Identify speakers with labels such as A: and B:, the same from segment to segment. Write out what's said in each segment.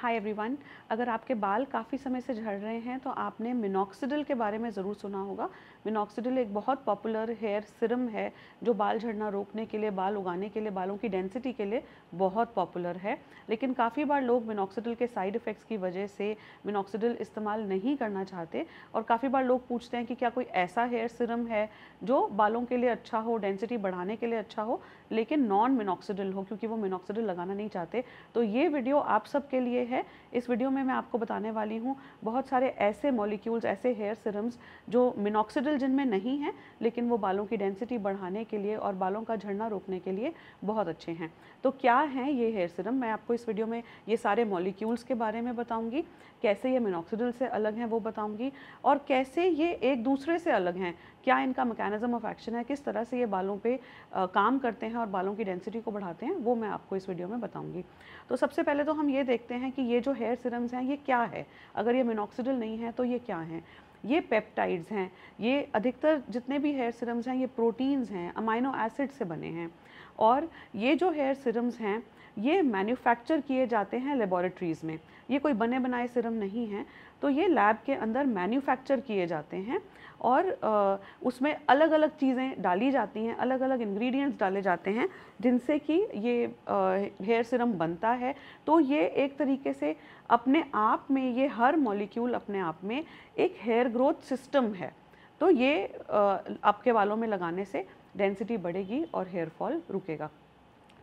A: hi everyone अगर आपके बाल काफ़ी समय से झड़ रहे हैं तो आपने मिनोक्सीडल के बारे में ज़रूर सुना होगा मिनोक्सीडल एक बहुत पॉपुलर हेयर सिरम है जो बाल झड़ना रोकने के लिए बाल उगाने के लिए बालों की डेंसिटी के लिए बहुत पॉपुलर है लेकिन काफ़ी बार लोग मिनोक्सीडल के साइड इफ़ेक्ट्स की वजह से मिनोक्सीडल इस्तेमाल नहीं करना चाहते और काफ़ी बार लोग पूछते हैं कि क्या कोई ऐसा हेयर सिरम है जो बालों के लिए अच्छा हो डेंसिटी बढ़ाने के लिए अच्छा हो लेकिन नॉन मिनोक्सीडल हो क्योंकि वो मिनोक्सीडल लगाना नहीं चाहते तो ये वीडियो आप सबके लिए है इस वीडियो में मैं आपको बताने वाली हूँ बहुत सारे ऐसे मॉलिक्यूल्स ऐसे हेयर सिरम्स जो मिनोक्सीडल जिनमें नहीं हैं लेकिन वो बालों की डेंसिटी बढ़ाने के लिए और बालों का झड़ना रोकने के लिए बहुत अच्छे हैं तो क्या हैं ये हेयर सिरम मैं आपको इस वीडियो में ये सारे मॉलिक्यूल्स के बारे में बताऊँगी कैसे ये मिनोक्सीडल से अलग हैं वो बताऊँगी और कैसे ये एक दूसरे से अलग हैं क्या इनका मैकेनिज्म ऑफ एक्शन है किस तरह से ये बालों पे आ, काम करते हैं और बालों की डेंसिटी को बढ़ाते हैं वो मैं आपको इस वीडियो में बताऊंगी तो सबसे पहले तो हम ये देखते हैं कि ये जो हेयर सिरम्स हैं ये क्या है अगर ये मिनोक्सीडल नहीं है तो ये क्या हैं ये पेप्टाइड्स हैं ये अधिकतर जितने भी हेयर सिरम्स हैं ये प्रोटीन्स हैं अमाइनो एसिड से बने हैं और ये जो हेयर सिरम्स हैं ये मैन्युफैक्चर किए जाते हैं लेबॉरेटरीज़ में ये कोई बने बनाए सिरम नहीं है तो ये लैब के अंदर मैन्युफैक्चर किए जाते हैं और आ, उसमें अलग अलग चीज़ें डाली जाती हैं अलग अलग इंग्रेडिएंट्स डाले जाते हैं जिनसे कि ये हेयर सिरम बनता है तो ये एक तरीके से अपने आप में ये हर मॉलिक्यूल अपने आप में एक हेयर ग्रोथ सिस्टम है तो ये आ, आपके बालों में लगाने से डेंसिटी बढ़ेगी और हेयर फॉल रुकेगा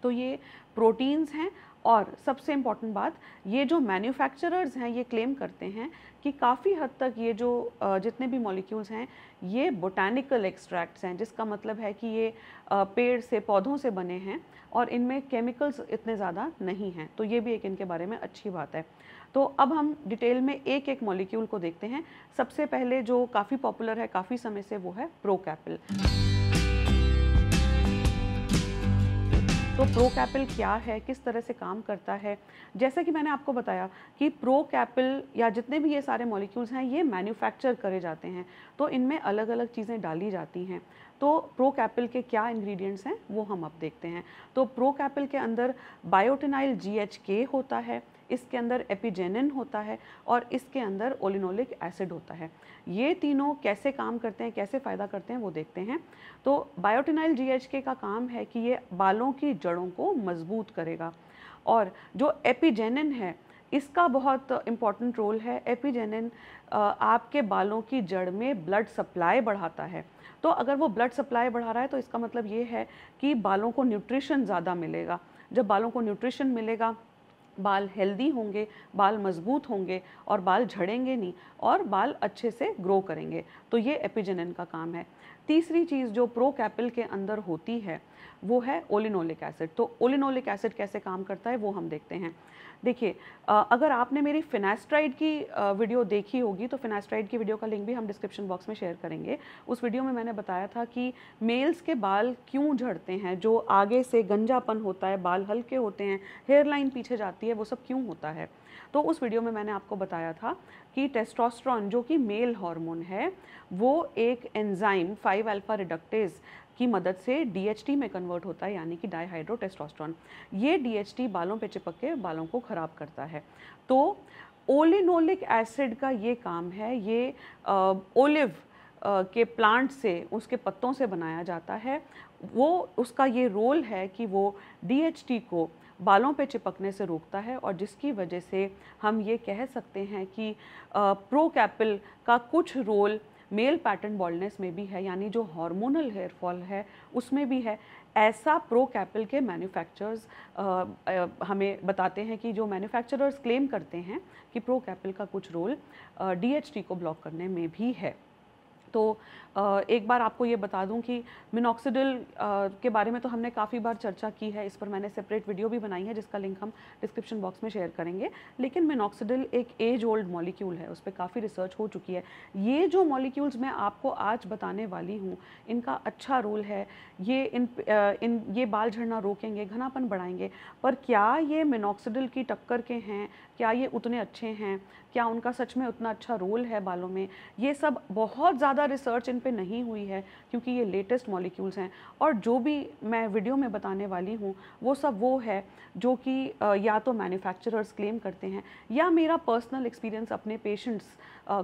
A: तो ये प्रोटीन्स हैं और सबसे इम्पॉर्टेंट बात ये जो मैन्युफैक्चरर्स हैं ये क्लेम करते हैं कि काफ़ी हद तक ये जो जितने भी मॉलिक्यूल्स हैं ये बोटैनिकल एक्सट्रैक्ट्स हैं जिसका मतलब है कि ये पेड़ से पौधों से बने हैं और इनमें केमिकल्स इतने ज़्यादा नहीं हैं तो ये भी एक इनके बारे में अच्छी बात है तो अब हम डिटेल में एक एक मॉलिक्यूल को देखते हैं सबसे पहले जो काफ़ी पॉपुलर है काफ़ी समय से वो है प्रोकैपिल तो प्रो कैपिल क्या है किस तरह से काम करता है जैसे कि मैंने आपको बताया कि प्रो कैपिल या जितने भी ये सारे मॉलिक्यूल्स हैं ये मैन्युफैक्चर करे जाते हैं तो इनमें अलग अलग चीज़ें डाली जाती हैं तो प्रो कैपिल के क्या इंग्रेडिएंट्स हैं वो हम अब देखते हैं तो प्रो कैपिल के अंदर बायोटिनाइल जी होता है इसके अंदर एपिजेनिन होता है और इसके अंदर ओलिनोलिक एसिड होता है ये तीनों कैसे काम करते हैं कैसे फ़ायदा करते हैं वो देखते हैं तो बायोटिनाइल जी का काम है कि ये बालों की जड़ों को मजबूत करेगा और जो एपिजेनिन है इसका बहुत इम्पॉर्टेंट रोल है एपिजेनिन आपके बालों की जड़ में ब्लड सप्लाई बढ़ाता है तो अगर वो ब्लड सप्लाई बढ़ा रहा है तो इसका मतलब ये है कि बालों को न्यूट्रिशन ज़्यादा मिलेगा जब बालों को न्यूट्रिशन मिलेगा बाल हेल्दी होंगे बाल मजबूत होंगे और बाल झड़ेंगे नहीं और बाल अच्छे से ग्रो करेंगे तो ये एपिजेनिन का काम है तीसरी चीज़ जो प्रो कैपिल के अंदर होती है वो है ओलिनोलिक एसिड तो ओलिनोलिक एसिड कैसे काम करता है वो हम देखते हैं देखिए अगर आपने मेरी फिनेस्ट्राइड की वीडियो देखी होगी तो फिनेस्ट्राइड की वीडियो का लिंक भी हम डिस्क्रिप्शन बॉक्स में शेयर करेंगे उस वीडियो में मैंने बताया था कि मेल्स के बाल क्यों झड़ते हैं जो आगे से गंजापन होता है बाल हल्के होते हैं हेयर लाइन पीछे जाती है वो सब क्यों होता है तो उस वीडियो में मैंने आपको बताया था कि टेस्टोस्ट्रॉन जो कि मेल हार्मोन है वो एक एंजाइम फाइव अल्फा रिडक्टेज की मदद से डीएचटी में कन्वर्ट होता है यानी कि डाईहाइड्रो टेस्टोस्ट्रॉन ये डीएचटी बालों पे चिपक के बालों को ख़राब करता है तो ओलिनोलिक एसिड का ये काम है ये ओलिव के प्लांट से उसके पत्तों से बनाया जाता है वो उसका ये रोल है कि वो डी को बालों पे चिपकने से रोकता है और जिसकी वजह से हम ये कह सकते हैं कि प्रो कैपिल का कुछ रोल मेल पैटर्न बॉल्डनेस में भी है यानी जो हार्मोनल हेयरफॉल है उसमें भी है ऐसा प्रो कैपिल के मैन्युफैक्चरर्स हमें बताते हैं कि जो मैन्युफैक्चरर्स क्लेम करते हैं कि प्रो कैपिल का कुछ रोल डीएचटी को ब्लॉक करने में भी है तो एक बार आपको ये बता दूं कि मिनोक्सीडिल के बारे में तो हमने काफ़ी बार चर्चा की है इस पर मैंने सेपरेट वीडियो भी बनाई है जिसका लिंक हम डिस्क्रिप्शन बॉक्स में शेयर करेंगे लेकिन मिनोक्सीडिल एक एज ओल्ड मॉलिक्यूल है उस पर काफ़ी रिसर्च हो चुकी है ये जो मॉलिक्यूल्स मैं आपको आज बताने वाली हूँ इनका अच्छा रोल है ये इन इन ये बाल झड़ना रोकेंगे घनापन बढ़ाएंगे पर क्या ये मिनोक्सीडिल की टक्कर के हैं क्या ये उतने अच्छे हैं क्या उनका सच में उतना अच्छा रोल है बालों में ये सब बहुत ज़्यादा रिसर्च इन पर नहीं हुई है क्योंकि ये लेटेस्ट मॉलिक्यूल्स हैं और जो भी मैं वीडियो में बताने वाली हूँ वो सब वो है जो कि या तो मैन्युफैक्चरर्स क्लेम करते हैं या मेरा पर्सनल एक्सपीरियंस अपने पेशेंट्स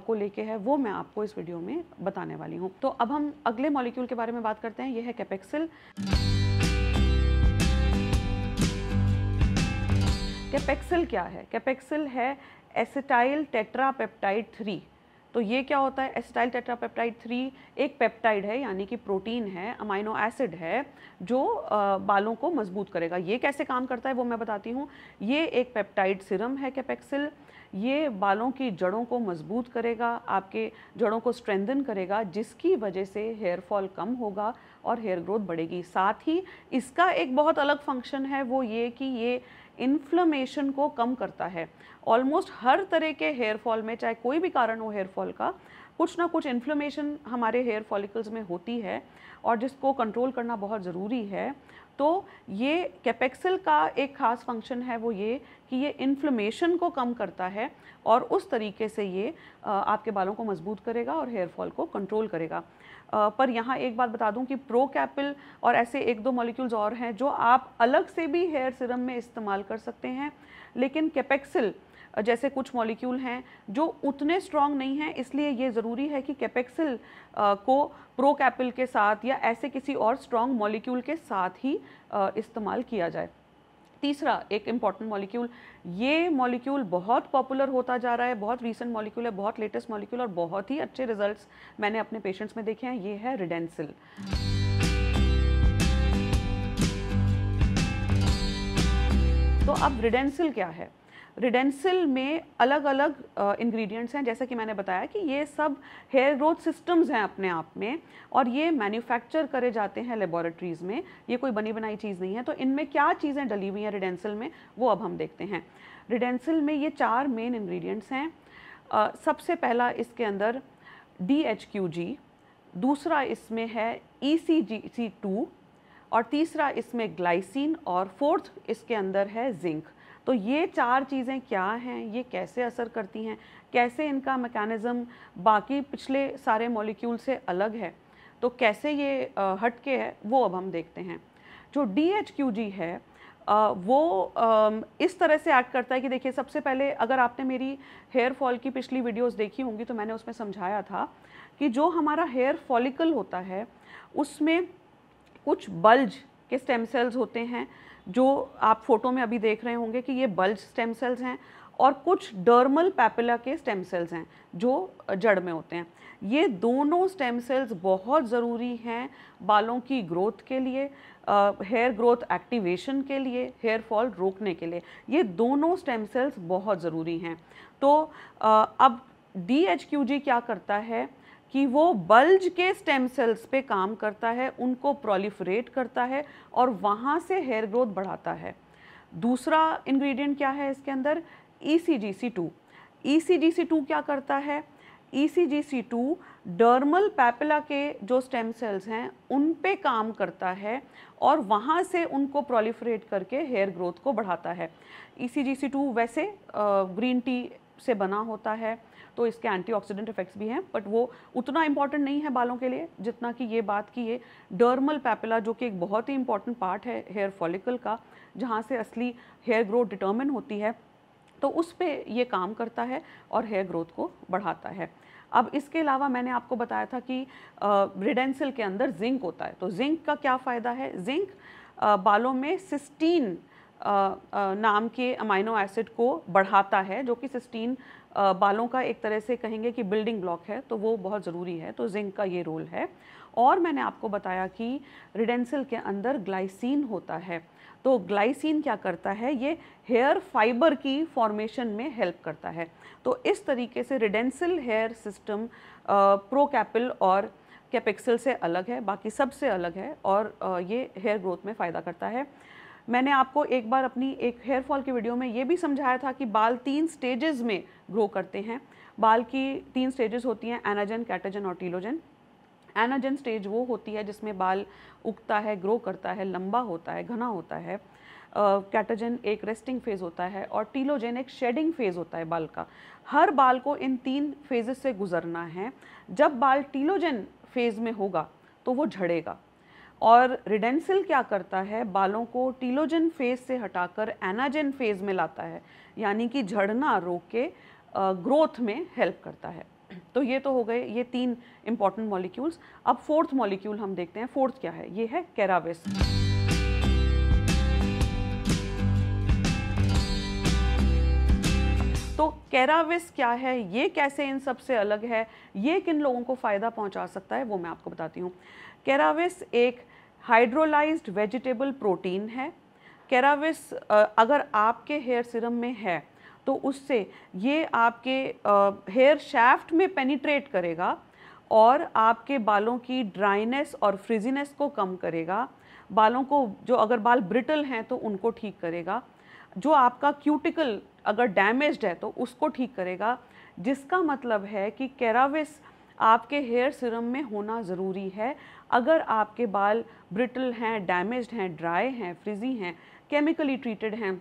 A: को लेके है वो मैं आपको इस वीडियो में बताने वाली हूँ तो अब हम अगले मॉलिक्यूल के बारे में बात करते हैं ये है कैपेक्सिल कैपेक्सिल क्या है कैपेक्सिल है एसिटाइल टेट्रापेप्टाइड थ्री तो ये क्या होता है एसिटाइल टेट्रापेप्टाइड थ्री एक पेप्टाइड है यानी कि प्रोटीन है अमाइनो एसिड है जो बालों को मजबूत करेगा ये कैसे काम करता है वो मैं बताती हूँ ये एक पेप्टाइड सिरम है कैपेक्सिल ये बालों की जड़ों को मजबूत करेगा आपके जड़ों को स्ट्रेंथन करेगा जिसकी वजह से हेयर फॉल कम होगा और हेयर ग्रोथ बढ़ेगी साथ ही इसका एक बहुत अलग फंक्शन है वो ये कि ये इन्फ्लमेशन को कम करता है ऑलमोस्ट हर तरह के हेयर फॉल में चाहे कोई भी कारण हो हेयर फॉल का कुछ ना कुछ इन्फ्लोमेशन हमारे हेयर फॉलिकल्स में होती है और जिसको कंट्रोल करना बहुत ज़रूरी है तो ये कैपेक्सल का एक ख़ास फंक्शन है वो ये कि ये इन्फ्लोमेशन को कम करता है और उस तरीके से ये आपके बालों को मजबूत करेगा और हेयर फॉल को कंट्रोल करेगा पर यहाँ एक बात बता दूँ कि प्रो कैपिल और ऐसे एक दो मॉलिक्यूल्स और हैं जो आप अलग से भी हेयर सिरम में इस्तेमाल कर सकते हैं लेकिन कैपेक्सिल जैसे कुछ मॉलिक्यूल हैं जो उतने स्ट्रॉन्ग नहीं हैं इसलिए ये ज़रूरी है कि कैपेक्सिल को प्रोकैपिल के साथ या ऐसे किसी और स्ट्रॉन्ग मॉलिक्यूल के साथ ही इस्तेमाल किया जाए तीसरा एक इम्पॉर्टेंट मॉलिक्यूल ये मॉलिक्यूल बहुत पॉपुलर होता जा रहा है बहुत रीसेंट मॉलिक्यूल है बहुत लेटेस्ट मॉलिक्यूल और बहुत ही अच्छे रिजल्ट्स मैंने अपने पेशेंट्स में देखे हैं ये है रिडेंसिल तो अब रिडेंसिल क्या है रिडेंसिल में अलग अलग इंग्रेडिएंट्स हैं जैसा कि मैंने बताया कि ये सब हेयर ग्रोथ सिस्टम्स हैं अपने आप में और ये मैन्युफैक्चर करे जाते हैं लेबॉरेटरीज़ में ये कोई बनी बनाई चीज़ नहीं है तो इनमें क्या चीज़ें डली हुई हैं रिडेंसिल में वो अब हम देखते हैं रिडेंसिल में ये चार मेन इन्ग्रीडियंट्स हैं सबसे पहला इसके अंदर डी एच क्यू जी दूसरा इसमें है E C G C to और तीसरा इसमें ग्लाइसिन और फोर्थ इसके अंदर है जिंक तो ये चार चीज़ें क्या हैं ये कैसे असर करती हैं कैसे इनका मैकेनिज़्म बाकी पिछले सारे मॉलिक्यूल से अलग है तो कैसे ये हट के है वो अब हम देखते हैं जो डी एच क्यू जी है आ, वो आ, इस तरह से एक्ट करता है कि देखिए सबसे पहले अगर आपने मेरी हेयर फॉल की पिछली वीडियोस देखी होंगी तो मैंने उसमें समझाया था कि जो हमारा हेयर फॉलिकल होता है उसमें कुछ बल्ज के स्टेम सेल्स होते हैं जो आप फोटो में अभी देख रहे होंगे कि ये बल्ज स्टेम सेल्स हैं और कुछ डर्मल पैपिला के स्टेम सेल्स हैं जो जड़ में होते हैं ये दोनों स्टेम सेल्स बहुत ज़रूरी हैं बालों की ग्रोथ के लिए हेयर ग्रोथ एक्टिवेशन के लिए हेयर फॉल रोकने के लिए ये दोनों स्टेम सेल्स बहुत ज़रूरी हैं तो आ, अब डी क्या करता है कि वो बल्ज के स्टेम सेल्स पे काम करता है उनको प्रोलिफरेट करता है और वहाँ से हेयर ग्रोथ बढ़ाता है दूसरा इंग्रेडिएंट क्या है इसके अंदर ई C G C to E C G C to क्या करता है E C G C two dermal papilla के जो स्टेम सेल्स हैं उन पे काम करता है और वहाँ से उनको प्रोलिफरेट करके हेयर ग्रोथ को बढ़ाता है E C G C two वैसे ग्रीन टी से बना होता है तो इसके एंटीऑक्सीडेंट इफेक्ट्स भी हैं बट वो उतना इंपॉर्टेंट नहीं है बालों के लिए जितना कि ये बात की ये डर्मल पैपिला जो कि एक बहुत ही इंपॉर्टेंट पार्ट है हेयर फॉलिकल का जहाँ से असली हेयर ग्रोथ डिटर्मिन होती है तो उस पर ये काम करता है और हेयर ग्रोथ को बढ़ाता है अब इसके अलावा मैंने आपको बताया था कि रिडेंसिल के अंदर जिंक होता है तो जिंक का क्या फ़ायदा है जिंक बालों में सिस्टीन नाम के अमाइनो एसिड को बढ़ाता है जो कि सिस्टीन बालों का एक तरह से कहेंगे कि बिल्डिंग ब्लॉक है तो वो बहुत ज़रूरी है तो जिंक का ये रोल है और मैंने आपको बताया कि रिडेंसिल के अंदर ग्लाइसिन होता है तो ग्लाइसिन क्या करता है ये हेयर फाइबर की फॉर्मेशन में हेल्प करता है तो इस तरीके से रिडेंसिल हेयर सिस्टम प्रोकैपिल और कैपेक्सिल से अलग है बाकी सबसे अलग है और ये हेयर ग्रोथ में फ़ायदा करता है मैंने आपको एक बार अपनी एक हेयर फॉल की वीडियो में ये भी समझाया था कि बाल तीन स्टेजेस में ग्रो करते हैं बाल की तीन स्टेजेस होती हैं एनाजन कैटाजन और टीलोजन एनाजन स्टेज वो होती है जिसमें बाल उगता है ग्रो करता है लंबा होता है घना होता है कैटाजन uh, एक रेस्टिंग फेज़ होता है और टीलोजन एक शेडिंग फेज़ होता है बाल का हर बाल को इन तीन फेजेस से गुजरना है जब बाल टीलोजन फेज़ में होगा तो वो झड़ेगा और रिडेंसिल क्या करता है बालों को टीलोजन फेज से हटाकर एनाजेन फेज में लाता है यानी कि झड़ना रोक के ग्रोथ में हेल्प करता है तो ये तो हो गए ये तीन इंपॉर्टेंट मॉलिक्यूल्स अब फोर्थ मॉलिक्यूल हम देखते हैं फोर्थ क्या है ये है कैराविस कैराविस क्या है ये कैसे इन सब से अलग है ये किन लोगों को फ़ायदा पहुंचा सकता है वो मैं आपको बताती हूँ कैराविस एक हाइड्रोलाइज्ड वेजिटेबल प्रोटीन है कैराविस अगर आपके हेयर सिरम में है तो उससे ये आपके हेयर शैफ्ट में पेनिट्रेट करेगा और आपके बालों की ड्राइनेस और फ्रिजीनेस को कम करेगा बालों को जो अगर बाल ब्रिटल हैं तो उनको ठीक करेगा जो आपका क्यूटिकल अगर डैमेज्ड है तो उसको ठीक करेगा जिसका मतलब है कि कैराविस आपके हेयर सिरम में होना ज़रूरी है अगर आपके बाल ब्रिटल हैं डैमेज्ड हैं ड्राई हैं फ्रिजी हैं केमिकली ट्रीटेड हैं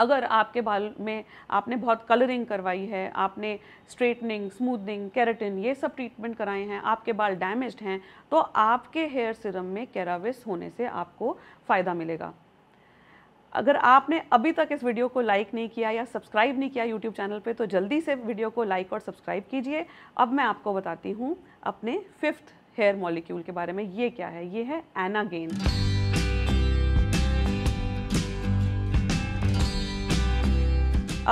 A: अगर आपके बाल में आपने बहुत कलरिंग करवाई है आपने स्ट्रेटनिंग स्मूदनिंग कैरेटिन ये सब ट्रीटमेंट कराए हैं आपके बाल डैमेज्ड हैं तो आपके हेयर सिरम में कैराविस होने से आपको फ़ायदा मिलेगा अगर आपने अभी तक इस वीडियो को लाइक नहीं किया या सब्सक्राइब नहीं किया यूट्यूब चैनल पे तो जल्दी से वीडियो को लाइक और सब्सक्राइब कीजिए अब मैं आपको बताती हूँ अपने फिफ्थ हेयर मॉलिक्यूल के बारे में ये क्या है ये है एनागेन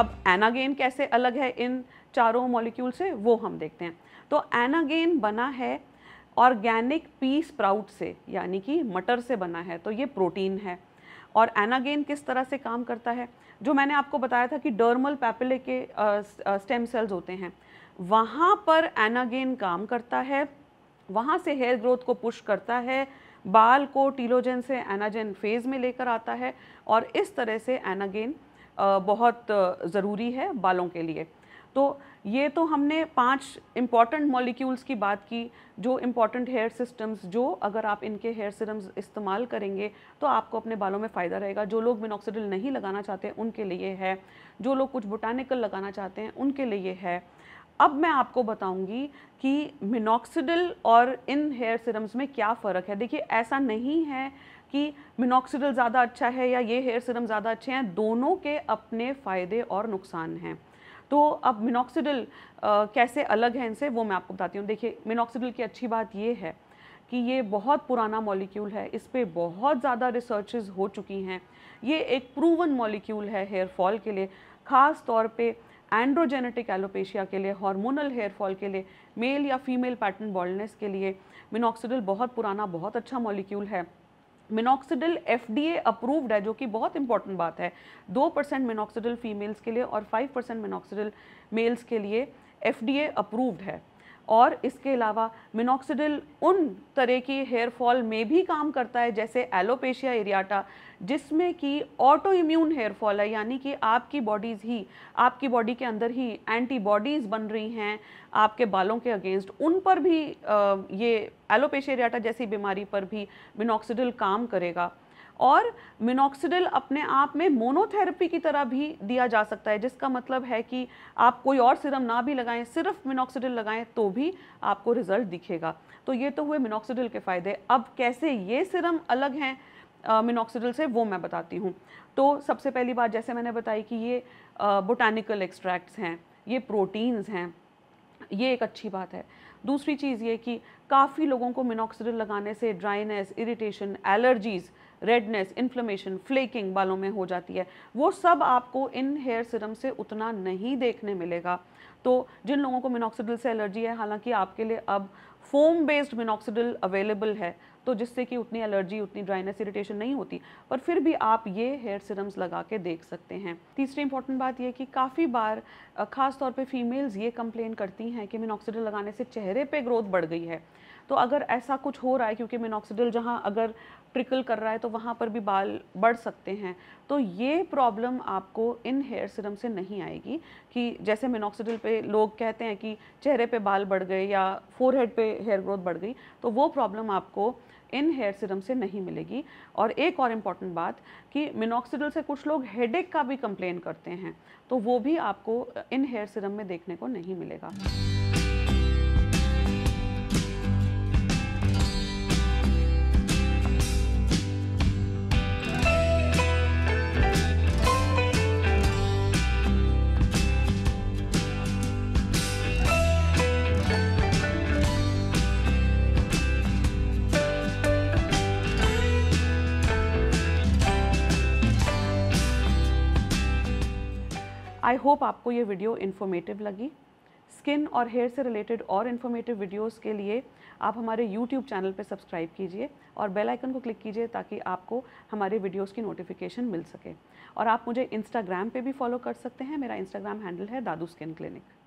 A: अब एनागेन कैसे अलग है इन चारों मॉलिक्यूल से वो हम देखते हैं तो एनागेन बना है ऑर्गेनिक पी स्प्राउट से यानी कि मटर से बना है तो ये प्रोटीन है और एनागेन किस तरह से काम करता है जो मैंने आपको बताया था कि डर्मल पैपिले के स्टेम सेल्स होते हैं वहाँ पर एनागेन काम करता है वहाँ से हेयर ग्रोथ को पुश करता है बाल को टीलोजन से एनाजेन फेज़ में लेकर आता है और इस तरह से एनागेन बहुत ज़रूरी है बालों के लिए तो ये तो हमने पांच इम्पॉर्टेंट मॉलिक्यूल्स की बात की जो इम्पॉर्टेंट हेयर सिस्टम्स जो अगर आप इनके हेयर सिरम्स इस्तेमाल करेंगे तो आपको अपने बालों में फ़ायदा रहेगा जो लोग मिनोक्सीडिल नहीं लगाना चाहते उनके लिए है जो लोग कुछ बोटानिकल लगाना चाहते हैं उनके लिए है अब मैं आपको बताऊंगी कि मिनोक्सीडल और इन हेयर सिरम्स में क्या फ़र्क है देखिए ऐसा नहीं है कि मिनोक्सीडल ज़्यादा अच्छा है या ये हेयर सिरम ज़्यादा अच्छे हैं दोनों के अपने फ़ायदे और नुकसान हैं तो अब मिनोक्सीडल कैसे अलग है इनसे वो मैं आपको बताती हूँ देखिए मिनोक्सीडल की अच्छी बात ये है कि ये बहुत पुराना मॉलिक्यूल है इस पर बहुत ज़्यादा रिसर्चेज हो चुकी हैं ये एक प्रूवन मॉलिक्यूल है हेयर फॉल के लिए ख़ास तौर पे एंड्रोजेनेटिक एलोपेशिया के लिए हार्मोनल हेयर फॉल के लिए मेल या फीमेल पैटर्न बॉल्डनेस के लिए मिनोक्सीडल बहुत पुराना बहुत अच्छा मॉलिक्यूल है मिनोक्सिडिल ए अप्रूव्ड है जो कि बहुत इंपॉर्टेंट बात है दो परसेंट मिनोक्सिडिल फीमेल्स के लिए और फाइव परसेंट मिनोक्सिडिल मेल्स के लिए ए अप्रूव्ड है और इसके अलावा मिनोक्सिडिल उन तरह की हेयर फॉल में भी काम करता है जैसे एलोपेशिया एरियाटा जिसमें कि ऑटो इम्यून हेयर फॉल है यानी कि आपकी बॉडीज़ ही आपकी बॉडी के अंदर ही एंटीबॉडीज़ बन रही हैं आपके बालों के अगेंस्ट उन पर भी ये एलोपेशिया एरियाटा जैसी बीमारी पर भी मिनोक्सिडिल काम करेगा और मिनोक्सिडिल अपने आप में मोनोथेरेपी की तरह भी दिया जा सकता है जिसका मतलब है कि आप कोई और सिरम ना भी लगाएं सिर्फ मिनोक्सिडिल लगाएं तो भी आपको रिजल्ट दिखेगा तो ये तो हुए मिनोक्सिडिल के फ़ायदे अब कैसे ये सिरम अलग हैं मिनोक्सिडिल से वो मैं बताती हूँ तो सबसे पहली बात जैसे मैंने बताई कि ये बोटानिकल एक्सट्रैक्ट्स हैं ये प्रोटीन्स हैं ये एक अच्छी बात है दूसरी चीज़ ये कि काफ़ी लोगों को मिनोक्सिडिल लगाने से dryness irritation allergies redness inflammation flaking बालों में हो जाती है वो सब आपको इन हेयर सिरम से उतना नहीं देखने मिलेगा तो जिन लोगों को मिनोक्सीडल से एलर्जी है हालांकि आपके लिए अब फोम बेस्ड मिनोक्सीडल अवेलेबल है तो जिससे कि उतनी एलर्जी उतनी ड्राइनेस इरिटेशन नहीं होती पर फिर भी आप ये हेयर सिरम्स लगा के देख सकते हैं तीसरी इंपॉर्टेंट बात यह कि काफ़ी बार ख़ास तौर पे फीमेल्स ये कंप्लेन करती हैं कि मिनोक्सीडल लगाने से चेहरे पे ग्रोथ बढ़ गई है तो अगर ऐसा कुछ हो रहा है क्योंकि मिनोक्सीडल जहाँ अगर ट्रिकल कर रहा है तो वहाँ पर भी बाल बढ़ सकते हैं तो ये प्रॉब्लम आपको इन हेयर सिरम से नहीं आएगी कि जैसे मिनोक्सीडिल पे लोग कहते हैं कि चेहरे पे बाल बढ़ गए या फोरहेड पे हेयर ग्रोथ बढ़ गई तो वो प्रॉब्लम आपको इन हेयर सिरम से नहीं मिलेगी और एक और इम्पॉर्टेंट बात कि मिनोक्सीडिल से कुछ लोग हेडेक का भी कंप्लेन करते हैं तो वो भी आपको इन हेयर सिरम में देखने को नहीं मिलेगा आई होप आपको ये वीडियो इन्फॉर्मेटिव लगी स्किन और हेयर से रिलेटेड और इन्फॉर्मेटिव वीडियोस के लिए आप हमारे यूट्यूब चैनल पर सब्सक्राइब कीजिए और बेल आइकन को क्लिक कीजिए ताकि आपको हमारे वीडियोस की नोटिफिकेशन मिल सके और आप मुझे इंस्टाग्राम पे भी फॉलो कर सकते हैं मेरा इंस्टाग्राम हैंडल है दादू स्किन क्लिनिक